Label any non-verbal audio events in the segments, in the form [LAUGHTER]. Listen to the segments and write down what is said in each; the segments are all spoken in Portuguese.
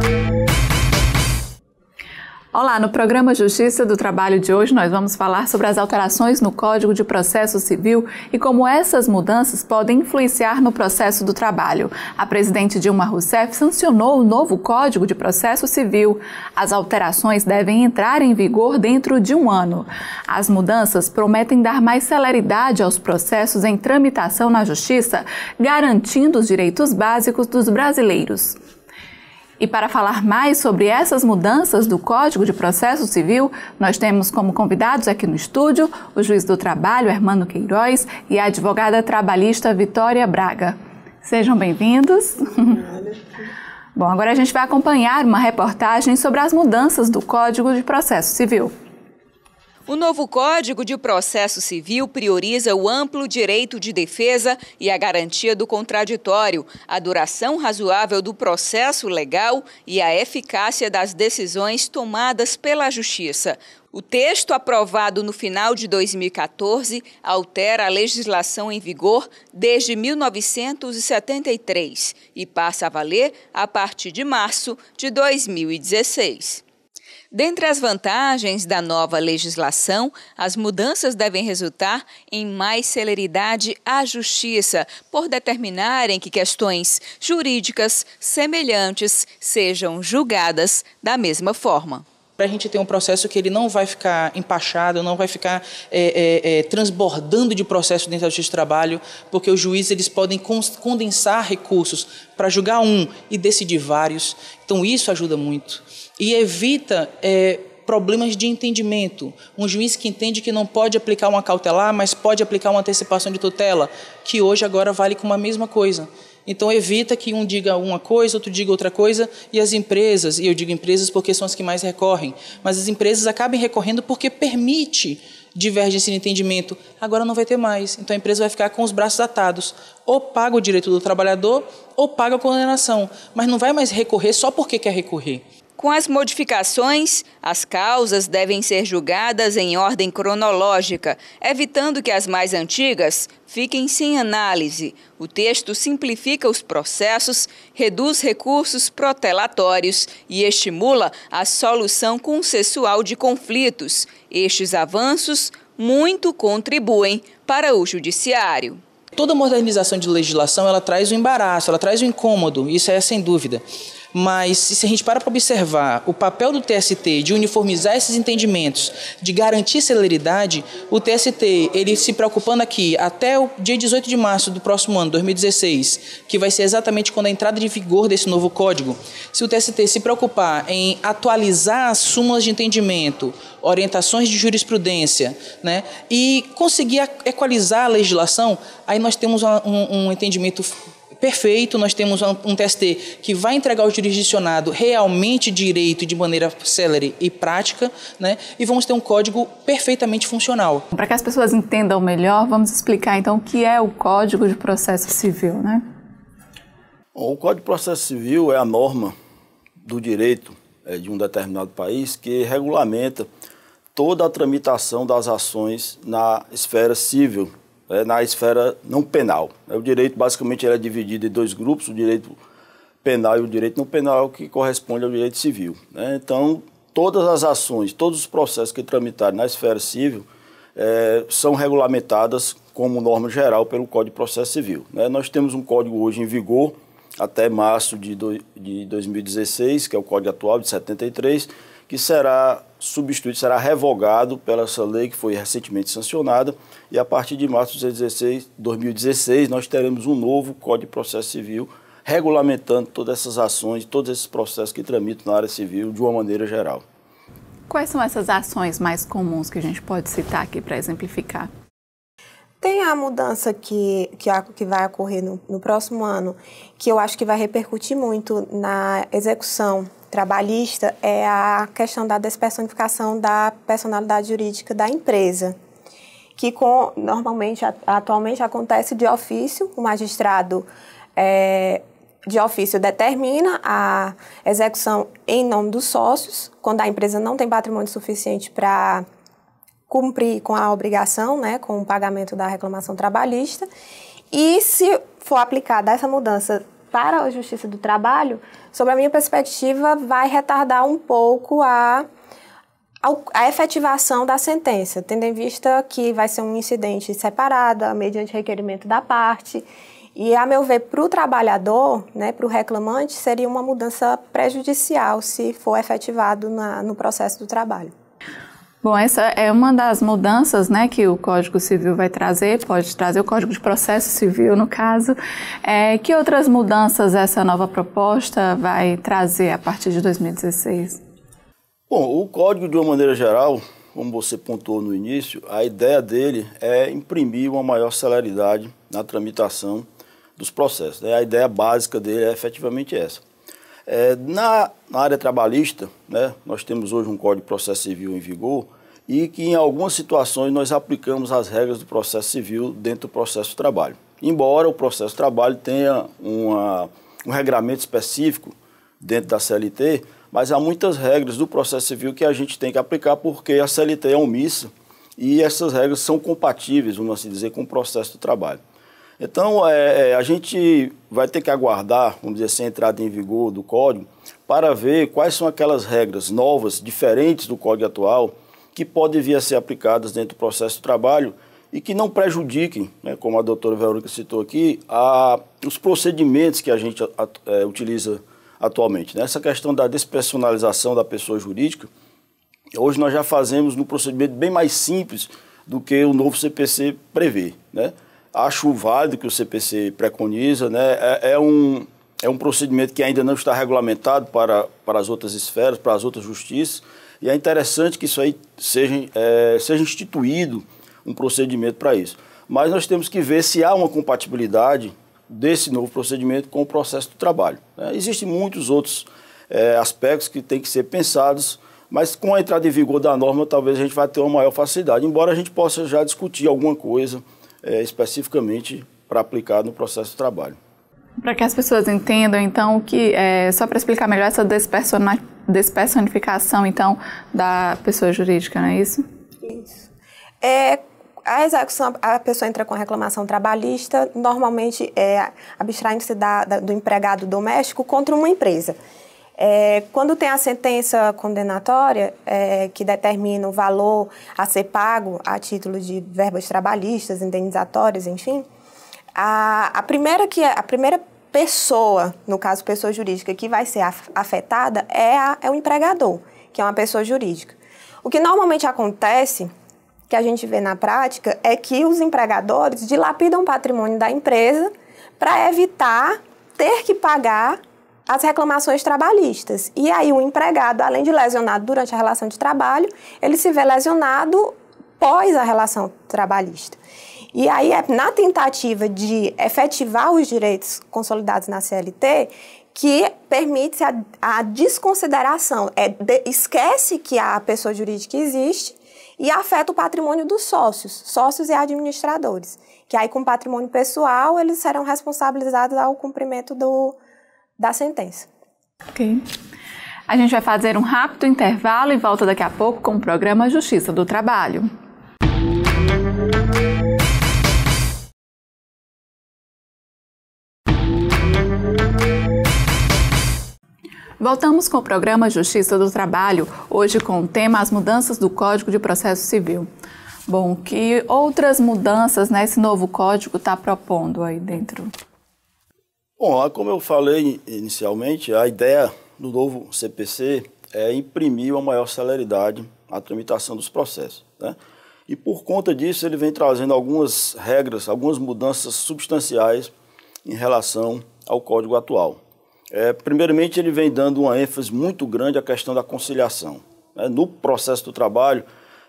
Thank you. Olá, no programa Justiça do Trabalho de hoje nós vamos falar sobre as alterações no Código de Processo Civil e como essas mudanças podem influenciar no processo do trabalho. A presidente Dilma Rousseff sancionou o novo Código de Processo Civil. As alterações devem entrar em vigor dentro de um ano. As mudanças prometem dar mais celeridade aos processos em tramitação na Justiça, garantindo os direitos básicos dos brasileiros. E para falar mais sobre essas mudanças do Código de Processo Civil, nós temos como convidados aqui no estúdio o juiz do trabalho, Hermano Queiroz, e a advogada trabalhista Vitória Braga. Sejam bem-vindos. [LAUGHS] Bom, agora a gente vai acompanhar uma reportagem sobre as mudanças do Código de Processo Civil. O novo Código de Processo Civil prioriza o amplo direito de defesa e a garantia do contraditório, a duração razoável do processo legal e a eficácia das decisões tomadas pela Justiça. O texto aprovado no final de 2014 altera a legislação em vigor desde 1973 e passa a valer a partir de março de 2016. Dentre as vantagens da nova legislação, as mudanças devem resultar em mais celeridade à justiça, por determinarem que questões jurídicas semelhantes sejam julgadas da mesma forma para a gente ter um processo que ele não vai ficar empachado, não vai ficar é, é, é transbordando de processo dentro da justiça de trabalho, porque os juízes eles podem condensar recursos para julgar um e decidir vários. Então isso ajuda muito e evita é, problemas de entendimento. Um juiz que entende que não pode aplicar uma cautelar, mas pode aplicar uma antecipação de tutela, que hoje agora vale com a mesma coisa. Então evita que um diga uma coisa, outro diga outra coisa, e as empresas, e eu digo empresas porque são as que mais recorrem, mas as empresas acabem recorrendo porque permite divergência de entendimento. Agora não vai ter mais. Então a empresa vai ficar com os braços atados. Ou paga o direito do trabalhador, ou paga a condenação. Mas não vai mais recorrer só porque quer recorrer. Com as modificações, as causas devem ser julgadas em ordem cronológica, evitando que as mais antigas fiquem sem análise. O texto simplifica os processos, reduz recursos protelatórios e estimula a solução consensual de conflitos. Estes avanços muito contribuem para o judiciário. Toda modernização de legislação ela traz o um embaraço, ela traz o um incômodo, isso é sem dúvida. Mas se a gente para para observar o papel do TST de uniformizar esses entendimentos, de garantir celeridade, o TST, ele se preocupando aqui até o dia 18 de março do próximo ano, 2016, que vai ser exatamente quando a entrada de vigor desse novo código, se o TST se preocupar em atualizar as súmulas de entendimento, orientações de jurisprudência, né, e conseguir equalizar a legislação, aí nós temos um, um entendimento perfeito, nós temos um TST que vai entregar o jurisdicionado realmente direito de maneira célere e prática, né? e vamos ter um código perfeitamente funcional. Para que as pessoas entendam melhor, vamos explicar então o que é o Código de Processo Civil. Né? o Código de Processo Civil é a norma do direito é, de um determinado país que regulamenta toda a tramitação das ações na esfera civil é, na esfera não penal. É, o direito, basicamente, é dividido em dois grupos, o direito penal e o direito não penal, que corresponde ao direito civil. Né? Então, todas as ações, todos os processos que tramitarem na esfera civil é, são regulamentadas como norma geral pelo Código de Processo Civil. Né? Nós temos um código hoje em vigor até março de, do, de 2016, que é o código atual de 73, que será substituído, será revogado pela essa lei que foi recentemente sancionada, e a partir de março de 2016, 2016 nós teremos um novo Código de Processo Civil regulamentando todas essas ações, todos esses processos que tramitam na área civil de uma maneira geral. Quais são essas ações mais comuns que a gente pode citar aqui para exemplificar? Tem a mudança que, que, que vai ocorrer no, no, próximo ano, que eu acho que vai repercutir muito na execução trabalhista, é a questão da despersonificação da personalidade jurídica da empresa que com, normalmente, atualmente, acontece de ofício, o magistrado é, de ofício determina a execução em nome dos sócios, quando a empresa não tem patrimônio suficiente para cumprir com a obrigação, né, com o pagamento da reclamação trabalhista. E se for aplicada essa mudança para a Justiça do Trabalho, sobre a minha perspectiva, vai retardar um pouco a a efetivação da sentença, tendo em vista que vai ser um incidente separado, mediante requerimento da parte. E, a meu ver, para o trabalhador, né, para o reclamante, seria uma mudança prejudicial se for efetivado na, no processo do trabalho. Bom, essa é uma das mudanças né, que o Código Civil vai trazer, pode trazer o Código de Processo Civil, no caso. É, que outras mudanças essa nova proposta vai trazer a partir de 2016? Bom, o código, de uma maneira geral, como você pontuou no início, a ideia dele é imprimir uma maior celeridade na tramitação dos processos. Né? A ideia básica dele é efetivamente essa. É, na, na, área trabalhista, né, nós temos hoje um Código de Processo Civil em vigor e que em algumas situações nós aplicamos as regras do processo civil dentro do processo de trabalho. Embora o processo de trabalho tenha uma, um regramento específico dentro da CLT, mas há muitas regras do processo civil que a gente tem que aplicar porque a CLT é omissa e essas regras são compatíveis, vamos assim dizer, com o processo do trabalho. Então, é, é a gente vai ter que aguardar, vamos dizer assim, a entrada em vigor do código para ver quais são aquelas regras novas, diferentes do código atual, que podem vir a ser aplicadas dentro do processo do trabalho e que não prejudiquem, né, como a doutora Verônica citou aqui, a, os procedimentos que a gente a, a, é, utiliza atualmente. Nessa né? questão da despersonalização da pessoa jurídica, hoje nós já fazemos no procedimento bem mais simples do que o novo CPC prevê. Né? Acho válido que o CPC preconiza, né? é, é um, é um procedimento que ainda não está regulamentado para, para as outras esferas, para as outras justiças, e é interessante que isso aí seja, é, seja instituído um procedimento para isso. Mas nós temos que ver se há uma compatibilidade desse novo procedimento com o processo do trabalho. Né? Existem muitos outros é, aspectos que têm que ser pensados, mas com a entrada em vigor da norma, talvez a gente vai ter uma maior facilidade, embora a gente possa já discutir alguma coisa é, especificamente para aplicar no processo do trabalho. Para que as pessoas entendam, então, que é, só para explicar melhor essa despersonificação, então, da pessoa jurídica, não é isso? Isso. É a execução, a pessoa entra com reclamação trabalhista, normalmente é, abstraindo-se do empregado doméstico contra uma empresa. É, quando tem a sentença condenatória, é, que determina o valor a ser pago a título de verbas trabalhistas, indenizatórias, enfim, a, a, primeira, que, é, a primeira pessoa, no caso pessoa jurídica, que vai ser afetada é, a, é o empregador, que é uma pessoa jurídica. O que normalmente acontece que a gente vê na prática é que os empregadores dilapidam o patrimônio da empresa para evitar ter que pagar as reclamações trabalhistas. E aí o empregado, além de lesionado durante a relação de trabalho, ele se vê lesionado pós a relação trabalhista. E aí é na tentativa de efetivar os direitos consolidados na CLT que permite a, a desconsideração, é, de, esquece que a pessoa jurídica existe e afeta o patrimônio dos sócios, sócios e administradores, que aí com patrimônio pessoal eles serão responsabilizados ao cumprimento do, da sentença. Ok. A gente vai fazer um rápido intervalo e volta daqui a pouco com o programa Justiça do Trabalho. Voltamos com o programa Justiça do Trabalho, hoje com o tema As Mudanças do Código de Processo Civil. Bom, que outras mudanças né, esse novo código está propondo aí dentro? Bom, ah, como eu falei inicialmente, a ideia do novo CPC é imprimir uma maior celeridade à tramitação dos processos. Né? E por conta disso, ele vem trazendo algumas regras, algumas mudanças substanciais em relação ao código atual. É, primeiramente, ele vem dando uma ênfase muito grande à questão da conciliação. Né? No processo do trabalho,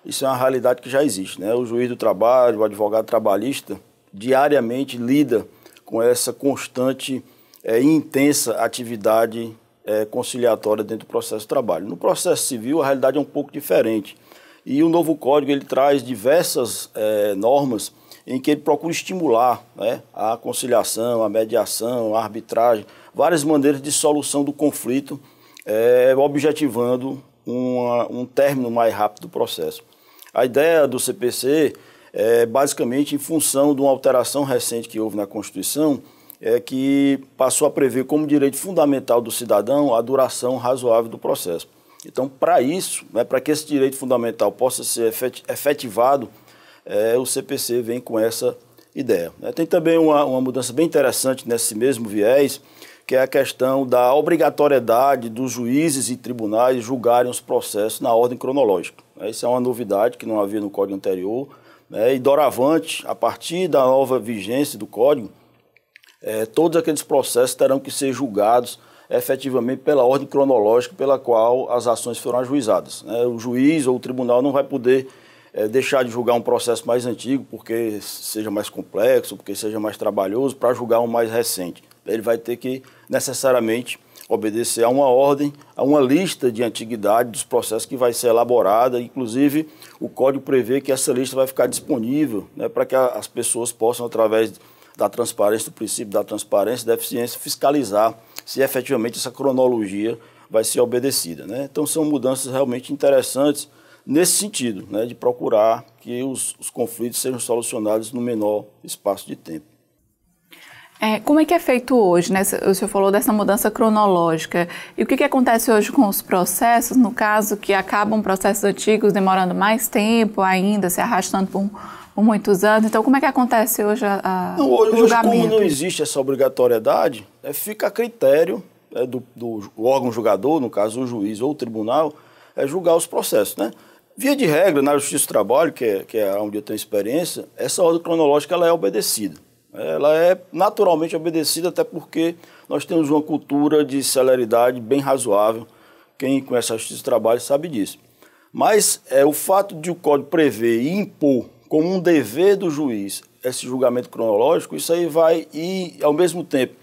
isso é uma realidade que já existe. Né? O juiz do trabalho, o advogado trabalhista, diariamente lida com essa constante é, e é, intensa atividade é, conciliatória dentro do processo do trabalho. No processo civil, a realidade é um pouco diferente. E o novo código ele traz diversas é, normas em que ele procura estimular né, a conciliação, a mediação, a arbitragem várias maneiras de solução do conflito, é, objetivando uma, um término mais rápido do processo. A ideia do CPC é basicamente em função de uma alteração recente que houve na Constituição, é que passou a prever como direito fundamental do cidadão a duração razoável do processo. Então, para isso, né, para que esse direito fundamental possa ser efetivado, é, o CPC vem com essa ideia. Né. Tem também uma, uma mudança bem interessante nesse mesmo viés, que é a questão da obrigatoriedade dos juízes e tribunais julgarem os processos na ordem cronológica. Isso é uma novidade que não havia no Código anterior. Né? E doravante, a partir da nova vigência do Código, é, todos aqueles processos terão que ser julgados efetivamente pela ordem cronológica pela qual as ações foram ajuizadas. Né? O juiz ou o tribunal não vai poder é, deixar de julgar um processo mais antigo porque seja mais complexo, porque seja mais trabalhoso, para julgar um mais recente ele vai ter que necessariamente obedecer a uma ordem, a uma lista de antiguidade dos processos que vai ser elaborada. Inclusive, o código prevê que essa lista vai ficar disponível né, para que a, as pessoas possam, através da transparência, do princípio da transparência, da eficiência, fiscalizar se efetivamente essa cronologia vai ser obedecida. Né? Então, são mudanças realmente interessantes nesse sentido, né, de procurar que os, os conflitos sejam solucionados no menor espaço de tempo. É, como é que é feito hoje? Né? O senhor falou dessa mudança cronológica. E o que, que acontece hoje com os processos, no caso que acabam processos antigos demorando mais tempo ainda, se arrastando por, por muitos anos? Então, como é que acontece hoje a, a não, hoje, o julgamento? Hoje, como não existe essa obrigatoriedade, é, fica a critério é, do, do órgão julgador, no caso o juiz ou o tribunal, é julgar os processos, né? Via de regra, na Justiça do Trabalho, que é, que é onde eu tenho experiência, essa ordem cronológica ela é obedecida. Ela é naturalmente obedecida, até porque nós temos uma cultura de celeridade bem razoável. Quem conhece a justiça do trabalho sabe disso. Mas é, o fato de o código prever e impor como um dever do juiz esse julgamento cronológico, isso aí vai e, ao mesmo tempo,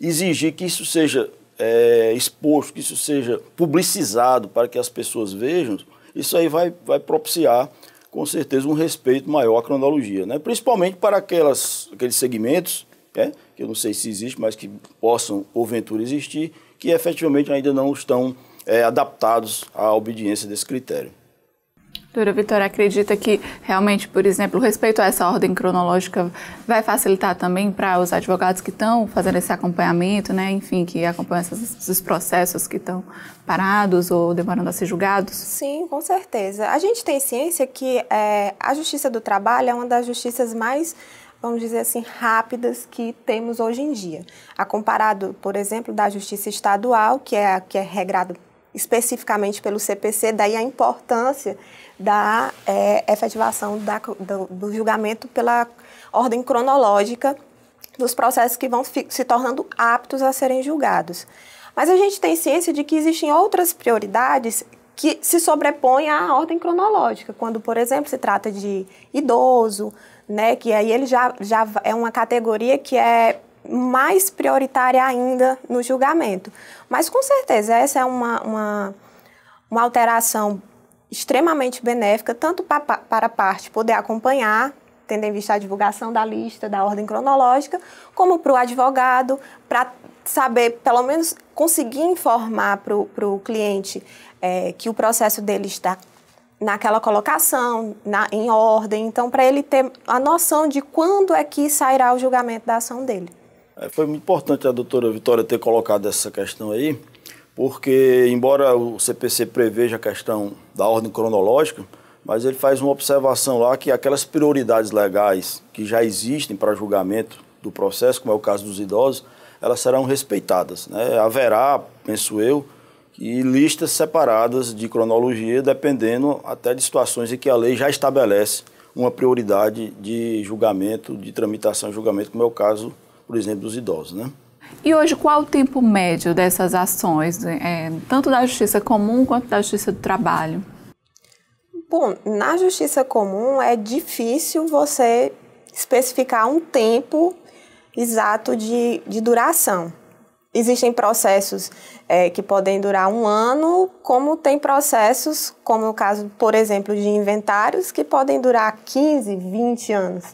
exigir que isso seja é, exposto, que isso seja publicizado para que as pessoas vejam, isso aí vai, vai propiciar com certeza um respeito maior à cronologia, né? principalmente para aquelas, aqueles segmentos, é, que eu não sei se existe, mas que possam porventura existir, que efetivamente ainda não estão é, adaptados à obediência desse critério. Doutora Vitória, acredita que realmente, por exemplo, o respeito a essa ordem cronológica vai facilitar também para os advogados que estão fazendo esse acompanhamento, né? enfim, que acompanham esses, esses processos que estão parados ou demorando a ser julgados? Sim, com certeza. A gente tem ciência que é, a Justiça do Trabalho é uma das justiças mais vamos dizer assim, rápidas que temos hoje em dia. A comparado, por exemplo, da justiça estadual, que é, que é regrada especificamente pelo CPC, daí a importância da é, efetivação da, do, do julgamento pela ordem cronológica dos processos que vão se tornando aptos a serem julgados. Mas a gente tem ciência de que existem outras prioridades que se sobrepõem à ordem cronológica, quando, por exemplo, se trata de idoso, né, que aí ele já, já é uma categoria que é mais prioritária ainda no julgamento. Mas com certeza essa é uma, uma, uma alteração extremamente benéfica, tanto para, para a parte poder acompanhar, tendo em vista a divulgação da lista, da ordem cronológica, como para o advogado, para saber, pelo menos conseguir informar para o cliente é, que o processo dele está naquela colocação, na, em ordem, então para ele ter a noção de quando é que sairá o julgamento da ação dele. É, foi muito importante a doutora Vitória ter colocado essa questão aí, porque, embora o CPC preveja a questão da ordem cronológica, mas ele faz uma observação lá que aquelas prioridades legais que já existem para julgamento do processo, como é o caso dos idosos, elas serão respeitadas. Né? Haverá, penso eu, e listas separadas de cronologia, dependendo até de situações em que a lei já estabelece uma prioridade de julgamento, de tramitação e julgamento, como é o caso por exemplo, dos idosos, né? E hoje, qual o tempo médio dessas ações, é, tanto da justiça comum quanto da justiça do trabalho? Bom, na justiça comum é difícil você especificar um tempo exato de, de duração. Existem processos é, que podem durar um ano, como tem processos, como o caso, por exemplo, de inventários, que podem durar 15, 20 anos.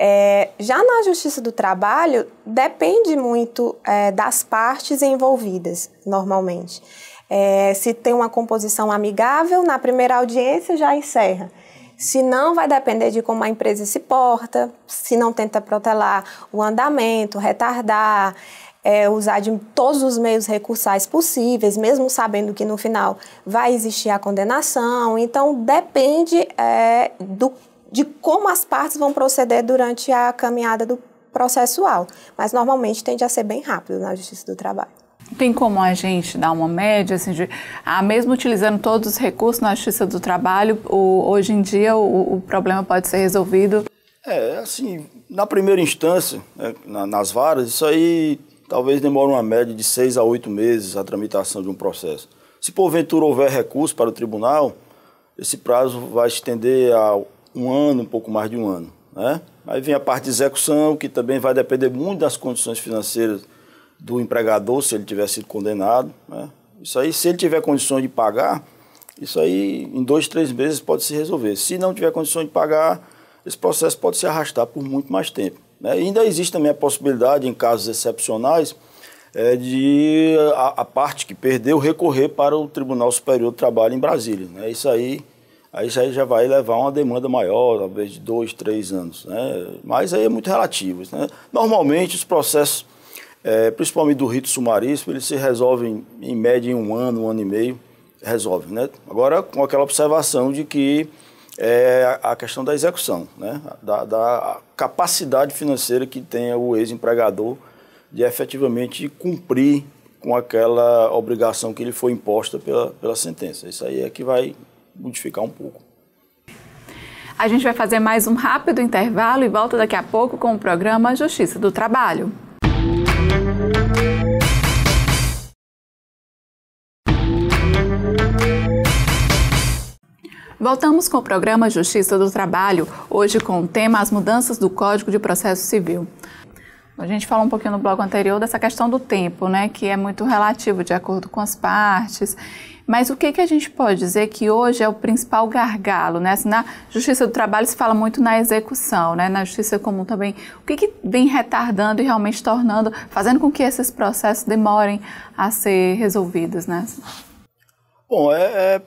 É, já na Justiça do Trabalho, depende muito é, das partes envolvidas, normalmente. É, se tem uma composição amigável, na primeira audiência já encerra. Se não, vai depender de como a empresa se porta, se não tenta protelar o andamento, retardar, é, usar de todos os meios recursais possíveis, mesmo sabendo que no final vai existir a condenação. Então, depende é, do de como as partes vão proceder durante a caminhada do processual, mas normalmente tende a ser bem rápido na Justiça do Trabalho. Tem como a gente dar uma média, assim, de, ah, mesmo utilizando todos os recursos na Justiça do Trabalho, o, hoje em dia o, o, problema pode ser resolvido? É, assim, na primeira instância, né, na, nas varas, isso aí talvez demore uma média de seis a oito meses a tramitação de um processo. Se porventura houver recurso para o tribunal, esse prazo vai estender a um ano, um pouco mais de um ano. Né? Aí vem a parte de execução, que também vai depender muito das condições financeiras do empregador, se ele tiver sido condenado. Né? Isso aí, se ele tiver condições de pagar, isso aí em dois, três meses pode se resolver. Se não tiver condições de pagar, esse processo pode se arrastar por muito mais tempo. Né? ainda existe também a possibilidade, em casos excepcionais, é de a, a, parte que perdeu recorrer para o Tribunal Superior do Trabalho em Brasília. Né? Isso aí aí isso aí já vai levar uma demanda maior, talvez de dois, três anos. Né? Mas aí é muito relativo. Né? Normalmente os processos, é, principalmente do rito sumaríssimo, eles se resolvem em média em um ano, um ano e meio, resolve. Né? Agora com aquela observação de que é a questão da execução, né? da, da capacidade financeira que tenha o ex-empregador de efetivamente cumprir com aquela obrigação que lhe foi imposta pela, pela sentença. Isso aí é que vai modificar um pouco. A gente vai fazer mais um rápido intervalo e volta daqui a pouco com o programa Justiça do Trabalho. Voltamos com o programa Justiça do Trabalho, hoje com o tema As Mudanças do Código de Processo Civil. A gente falou um pouquinho no bloco anterior dessa questão do tempo, né, que é muito relativo de acordo com as partes. Mas o que, que a gente pode dizer que hoje é o principal gargalo? Né? Assim, na Justiça do Trabalho se fala muito na execução, né? na Justiça Comum também. O que, que vem retardando e realmente tornando, fazendo com que esses processos demorem a ser resolvidos? Né? Bom, é, é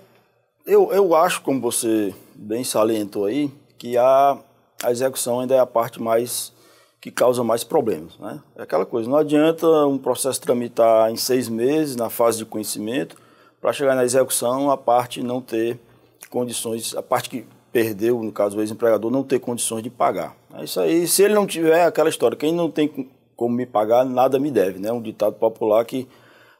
eu, eu acho, como você bem salientou aí, que a, a execução ainda é a parte mais que causam mais problemas. Né? É aquela coisa, não adianta um processo tramitar em seis meses, na fase de conhecimento, para chegar na execução a parte não ter condições, a parte que perdeu, no caso o ex-empregador, não ter condições de pagar. É isso aí, se ele não tiver é aquela história, quem não tem como me pagar, nada me deve, né? Um ditado popular que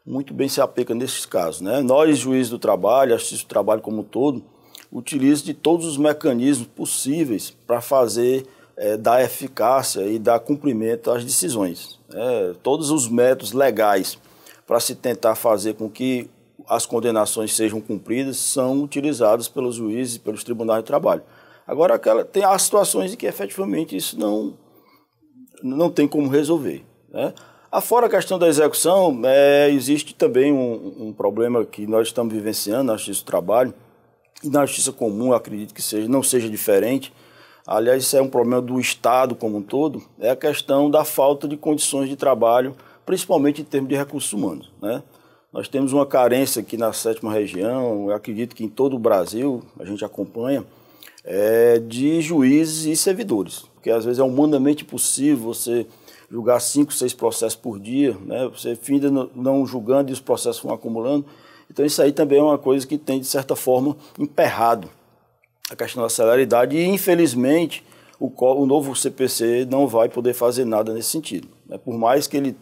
muito bem se aplica nesses casos, né? Nós, juízes do trabalho, a justiça do trabalho como um todo, utilizamos de todos os mecanismos possíveis para fazer é, dar eficácia e dar cumprimento às decisões. É, todos os métodos legais para se tentar fazer com que as condenações sejam cumpridas são utilizados pelos juízes e pelos tribunais de trabalho. Agora, aquela, tem as situações em que efetivamente isso não, não tem como resolver. Né? Afora a questão da execução, é, existe também um, um, problema que nós estamos vivenciando na Justiça do Trabalho, e na Justiça Comum, acredito que seja, não seja diferente, aliás, isso é um problema do Estado como um todo, é a questão da falta de condições de trabalho, principalmente em termos de recursos humanos. Né? Nós temos uma carência aqui na sétima região, eu acredito que em todo o Brasil, a gente acompanha, é, de juízes e servidores, porque às vezes é humanamente possível você julgar cinco, seis processos por dia, né? você finda não julgando e os processos vão acumulando. Então isso aí também é uma coisa que tem, de certa forma, emperrado a questão da celeridade e, infelizmente, o, o novo CPC não vai poder fazer nada nesse sentido. Né? Por mais que ele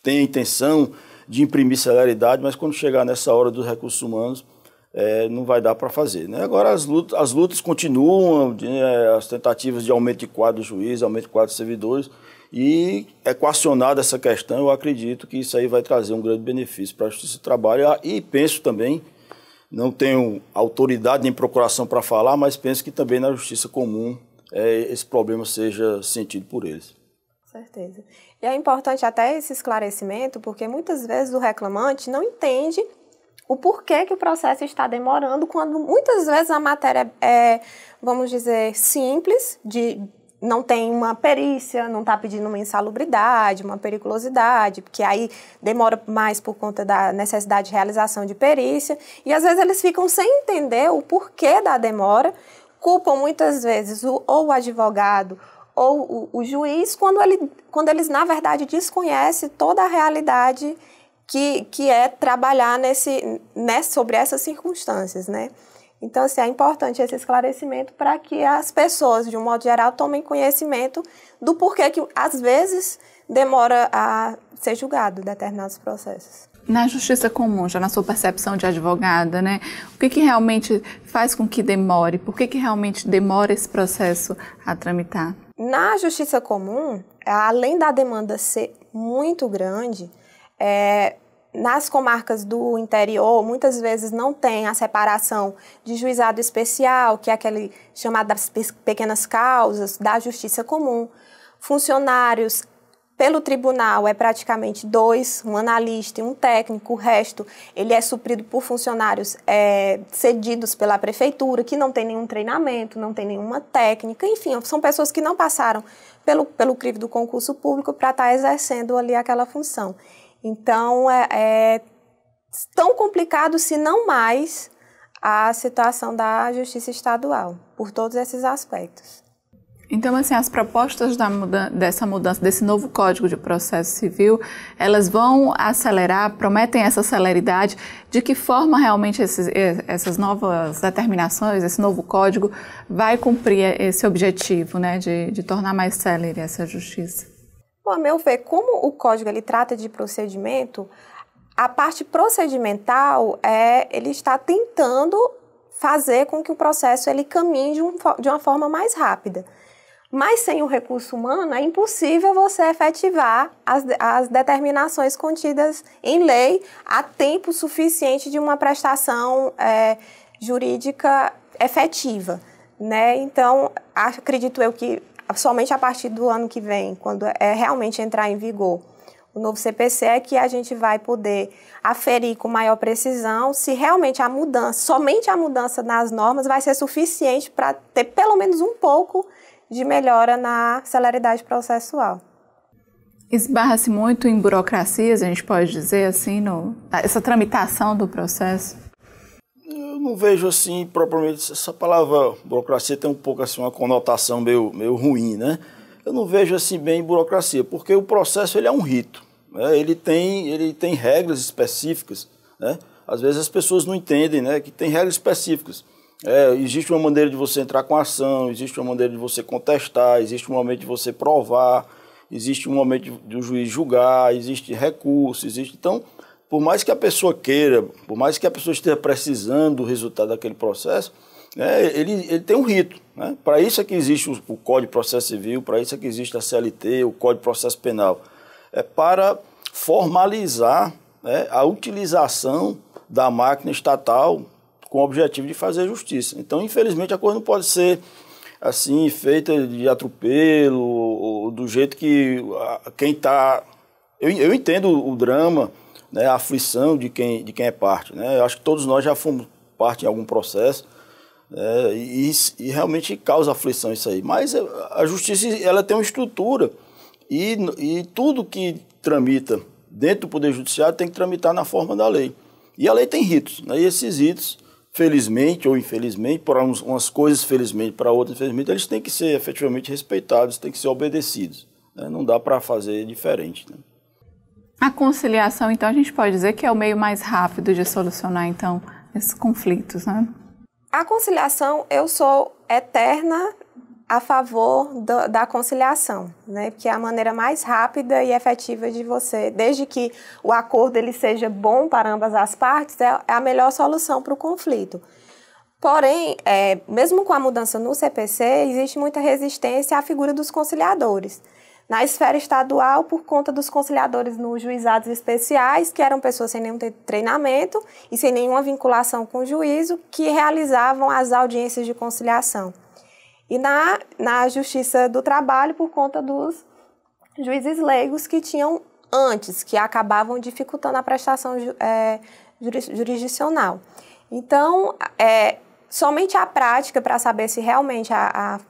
tenha a intenção de imprimir celeridade, mas quando chegar nessa hora dos recursos humanos, é, não vai dar para fazer. Né? Agora as lutas, as lutas continuam, né? as tentativas de aumento de quadro de juiz, aumento de quadro de servidores, e equacionada é essa questão, eu acredito que isso aí vai trazer um grande benefício para a Justiça do Trabalho ah, e penso também não tenho autoridade nem procuração para falar, mas penso que também na justiça comum é, esse problema seja sentido por eles. Certeza. E é importante até esse esclarecimento, porque muitas vezes o reclamante não entende o porquê que o processo está demorando, quando muitas vezes a matéria é, vamos dizer, simples de não tem uma perícia, não está pedindo uma insalubridade, uma periculosidade, porque aí demora mais por conta da necessidade de realização de perícia. E às vezes eles ficam sem entender o porquê da demora, culpam muitas vezes o, ou o advogado ou o, o juiz, quando, ele, quando eles, na verdade, desconhecem toda a realidade que, que é trabalhar nesse, né, sobre essas circunstâncias, né? Então, assim, é importante esse esclarecimento para que as pessoas, de um modo geral, tomem conhecimento do porquê que, às vezes, demora a ser julgado determinados processos. Na justiça comum, já na sua percepção de advogada, né? O que, que realmente faz com que demore? Por que, que realmente demora esse processo a tramitar? Na justiça comum, além da demanda ser muito grande, é, nas comarcas do interior, muitas vezes não tem a separação de juizado especial, que é aquele chamado das pequenas causas, da justiça comum. Funcionários pelo tribunal é praticamente dois, um analista e um técnico, o resto ele é suprido por funcionários é, cedidos pela prefeitura, que não tem nenhum treinamento, não tem nenhuma técnica, enfim, são pessoas que não passaram pelo, pelo crivo do concurso público para estar tá exercendo ali aquela função. Então, é, é tão complicado, se não mais, a situação da justiça estadual, por todos esses aspectos. Então, assim, as propostas dessa mudança, desse novo Código de Processo Civil, elas vão acelerar, prometem essa celeridade. De que forma realmente esses, essas novas determinações, esse novo Código, vai cumprir esse objetivo, né, de, de tornar mais célere essa justiça? Bom, a meu ver, como o código ele trata de procedimento, a parte procedimental é ele está tentando fazer com que o processo ele caminhe de, um, de uma forma mais rápida. Mas sem o recurso humano é impossível você efetivar as, as determinações contidas em lei a tempo suficiente de uma prestação é, jurídica efetiva. Né? Então, acredito eu que somente a partir do ano que vem, quando é realmente entrar em vigor o novo CPC, é que a gente vai poder aferir com maior precisão se realmente a mudança, somente a mudança nas normas vai ser suficiente para ter pelo menos um pouco de melhora na celeridade processual. Esbarra-se muito em burocracias, a gente pode dizer assim, no, essa tramitação do processo? Eu não vejo assim propriamente essa palavra burocracia tem um pouco assim uma conotação meio, meio ruim, né? Eu não vejo assim bem burocracia, porque o processo ele é um rito, né? ele, tem, ele tem regras específicas, né? Às vezes as pessoas não entendem, né? Que tem regras específicas. É, existe uma maneira de você entrar com ação, existe uma maneira de você contestar, existe um momento de você provar, existe um momento do juiz julgar, existe recurso, existe então por mais que a pessoa queira, por mais que a pessoa esteja precisando do resultado daquele processo, né, ele, ele tem um rito. Né? Para isso é que existe o, o Código de Processo Civil, para isso é que existe a CLT, o Código de Processo Penal. É para formalizar né, a utilização da máquina estatal com o objetivo de fazer justiça. Então, infelizmente, a coisa não pode ser assim, feita de atropelo, ou, ou do jeito que a, quem está. Eu, eu entendo o drama né, a aflição de quem, de quem é parte. Né? Eu acho que todos nós já fomos parte em algum processo né, e, e, realmente causa aflição isso aí. Mas eh, a justiça ela tem uma estrutura e, e tudo que tramita dentro do Poder Judiciário tem que tramitar na forma da lei. E a lei tem ritos, né? e esses ritos, felizmente ou infelizmente, para umas coisas felizmente, para outras infelizmente, eles têm que ser efetivamente respeitados, têm que ser obedecidos. Né? Não dá para fazer diferente. Né? A conciliação, então, a gente pode dizer que é o meio mais rápido de solucionar, então, esses conflitos, né? A conciliação, eu sou eterna a favor do, da conciliação, né? Porque é a maneira mais rápida e efetiva de você, desde que o acordo ele seja bom para ambas as partes, é, é a melhor solução para o conflito. Porém, é, mesmo com a mudança no CPC, existe muita resistência à figura dos conciliadores. Na esfera estadual, por conta dos conciliadores nos juizados especiais, que eram pessoas sem nenhum treinamento e sem nenhuma vinculação com o juízo, que realizavam as audiências de conciliação. E na, na Justiça do Trabalho, por conta dos juízes leigos que tinham antes, que acabavam dificultando a prestação é, jurisdicional. Então, é, somente a prática para saber se realmente a, a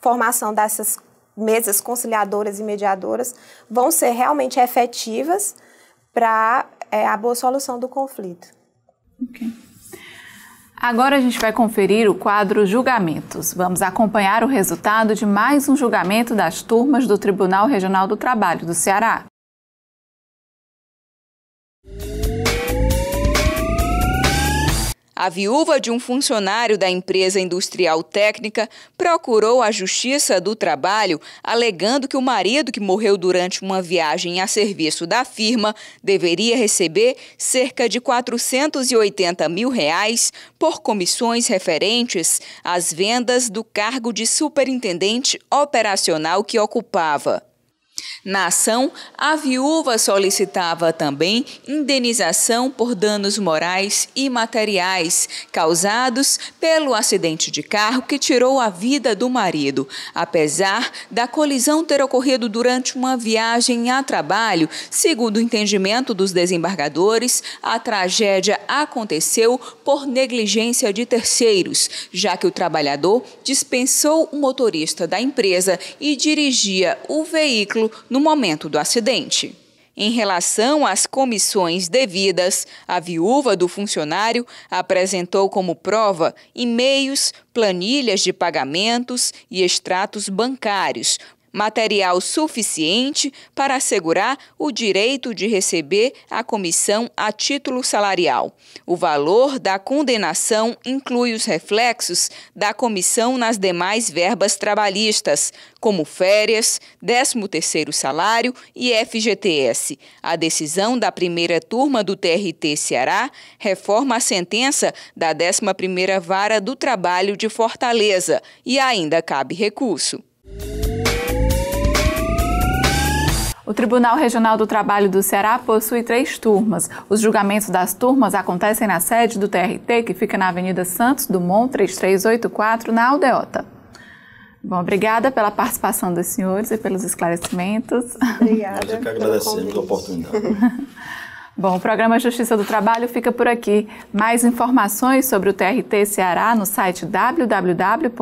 formação dessas mesas conciliadoras e mediadoras vão ser realmente efetivas para é, a boa solução do conflito. Okay. Agora a gente vai conferir o quadro Julgamentos. Vamos acompanhar o resultado de mais um julgamento das turmas do Tribunal Regional do Trabalho do Ceará. A viúva de um funcionário da empresa industrial técnica procurou a Justiça do Trabalho alegando que o marido que morreu durante uma viagem a serviço da firma deveria receber cerca de 480 mil reais por comissões referentes às vendas do cargo de superintendente operacional que ocupava. Na ação, a viúva solicitava também indenização por danos morais e materiais causados pelo acidente de carro que tirou a vida do marido. Apesar da colisão ter ocorrido durante uma viagem a trabalho, segundo o entendimento dos desembargadores, a tragédia aconteceu por negligência de terceiros, já que o trabalhador dispensou o motorista da empresa e dirigia o veículo no momento do acidente. Em relação às comissões devidas, a viúva do funcionário apresentou como prova e-mails, planilhas de pagamentos e extratos bancários, material suficiente para assegurar o direito de receber a comissão a título salarial. O valor da condenação inclui os reflexos da comissão nas demais verbas trabalhistas, como férias, 13º salário e FGTS. A decisão da primeira turma do TRT Ceará reforma a sentença da 11ª Vara do Trabalho de Fortaleza e ainda cabe recurso. O Tribunal Regional do Trabalho do Ceará possui três turmas. Os julgamentos das turmas acontecem na sede do TRT, que fica na Avenida Santos Dumont 3384, na Aldeota. Bom, obrigada pela participação dos senhores e pelos esclarecimentos. Obrigada. Nós que agradecemos a oportunidade. [LAUGHS] Bom, o programa Justiça do Trabalho fica por aqui. Mais informações sobre o TRT Ceará no site www.trt7.jus.br.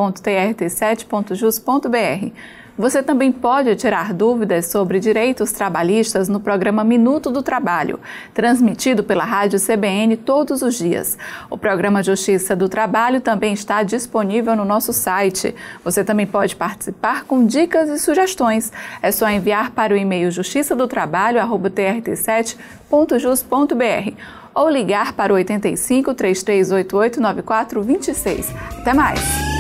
Você também pode tirar dúvidas sobre direitos trabalhistas no programa Minuto do Trabalho, transmitido pela Rádio CBN todos os dias. O programa Justiça do Trabalho também está disponível no nosso site. Você também pode participar com dicas e sugestões. É só enviar para o e-mail justiça 7jusbr ou ligar para o 85 3388 9426. Até mais!